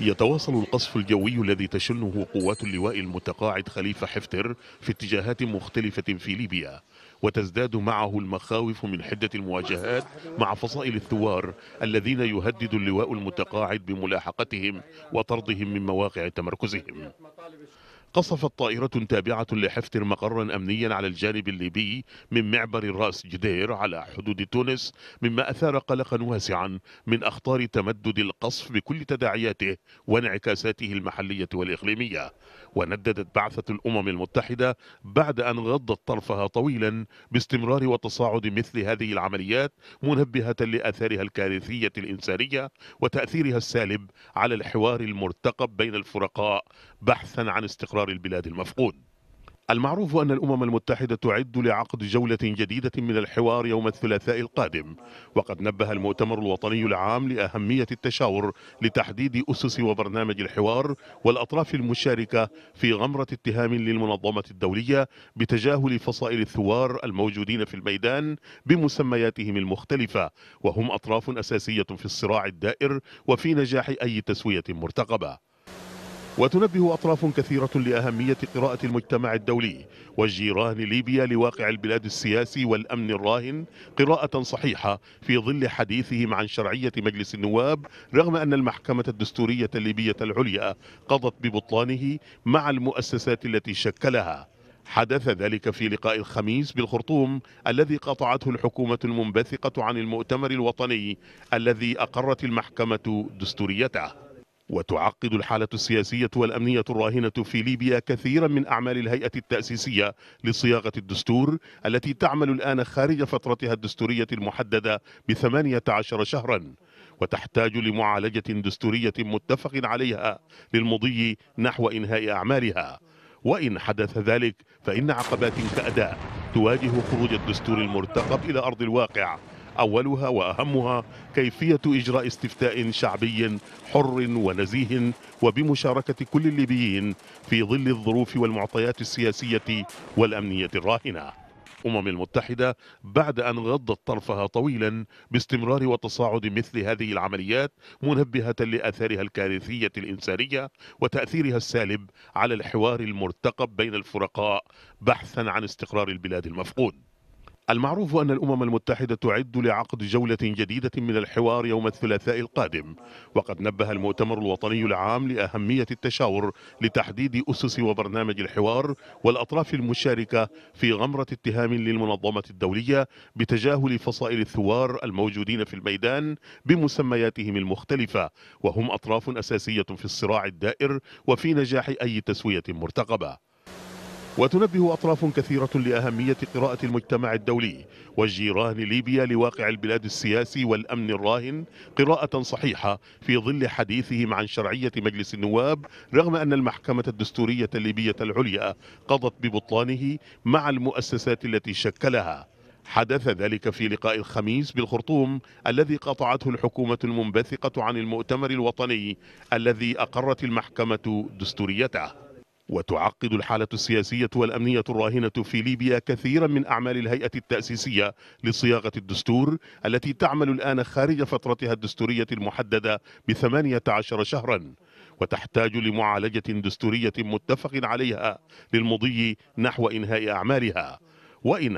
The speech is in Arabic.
يتواصل القصف الجوي الذي تشنه قوات اللواء المتقاعد خليفة حفتر في اتجاهات مختلفة في ليبيا وتزداد معه المخاوف من حدة المواجهات مع فصائل الثوار الذين يهدد اللواء المتقاعد بملاحقتهم وطردهم من مواقع تمركزهم قصفت طائرة تابعة لحفتر مقرا أمنيا على الجانب الليبي من معبر راس جدير على حدود تونس مما أثار قلقا واسعا من أخطار تمدد القصف بكل تداعياته وانعكاساته المحلية والإقليمية ونددت بعثة الأمم المتحدة بعد أن غضت طرفها طويلا باستمرار وتصاعد مثل هذه العمليات منبهة لآثارها الكارثية الإنسانية وتأثيرها السالب على الحوار المرتقب بين الفرقاء بحثا عن استقرار البلاد المفقود المعروف أن الأمم المتحدة تعد لعقد جولة جديدة من الحوار يوم الثلاثاء القادم وقد نبه المؤتمر الوطني العام لأهمية التشاور لتحديد أسس وبرنامج الحوار والأطراف المشاركة في غمرة اتهام للمنظمة الدولية بتجاهل فصائل الثوار الموجودين في الميدان بمسمياتهم المختلفة وهم أطراف أساسية في الصراع الدائر وفي نجاح أي تسوية مرتقبة وتنبه أطراف كثيرة لأهمية قراءة المجتمع الدولي والجيران ليبيا لواقع البلاد السياسي والأمن الراهن قراءة صحيحة في ظل حديثهم عن شرعية مجلس النواب رغم أن المحكمة الدستورية الليبية العليا قضت ببطلانه مع المؤسسات التي شكلها حدث ذلك في لقاء الخميس بالخرطوم الذي قطعته الحكومة المنبثقة عن المؤتمر الوطني الذي أقرت المحكمة دستوريته وتعقد الحالة السياسية والأمنية الراهنة في ليبيا كثيرا من أعمال الهيئة التأسيسية لصياغة الدستور التي تعمل الآن خارج فترتها الدستورية المحددة بثمانية عشر شهرا وتحتاج لمعالجة دستورية متفق عليها للمضي نحو إنهاء أعمالها وإن حدث ذلك فإن عقبات كأداء تواجه خروج الدستور المرتقب إلى أرض الواقع أولها وأهمها كيفية إجراء استفتاء شعبي حر ونزيه وبمشاركة كل الليبيين في ظل الظروف والمعطيات السياسية والأمنية الراهنة الأمم المتحدة بعد أن غضت طرفها طويلا باستمرار وتصاعد مثل هذه العمليات منبهة لأثارها الكارثية الإنسانية وتأثيرها السالب على الحوار المرتقب بين الفرقاء بحثا عن استقرار البلاد المفقود المعروف أن الأمم المتحدة تعد لعقد جولة جديدة من الحوار يوم الثلاثاء القادم وقد نبه المؤتمر الوطني العام لأهمية التشاور لتحديد أسس وبرنامج الحوار والأطراف المشاركة في غمرة اتهام للمنظمة الدولية بتجاهل فصائل الثوار الموجودين في الميدان بمسمياتهم المختلفة وهم أطراف أساسية في الصراع الدائر وفي نجاح أي تسوية مرتقبة وتنبه أطراف كثيرة لأهمية قراءة المجتمع الدولي والجيران ليبيا لواقع البلاد السياسي والأمن الراهن قراءة صحيحة في ظل حديثهم عن شرعية مجلس النواب رغم أن المحكمة الدستورية الليبية العليا قضت ببطلانه مع المؤسسات التي شكلها حدث ذلك في لقاء الخميس بالخرطوم الذي قطعته الحكومة المنبثقة عن المؤتمر الوطني الذي أقرت المحكمة دستوريته وتعقد الحالة السياسية والأمنية الراهنة في ليبيا كثيرا من أعمال الهيئة التأسيسية لصياغة الدستور التي تعمل الآن خارج فترتها الدستورية المحددة بثمانية عشر شهرا وتحتاج لمعالجة دستورية متفق عليها للمضي نحو إنهاء أعمالها وإن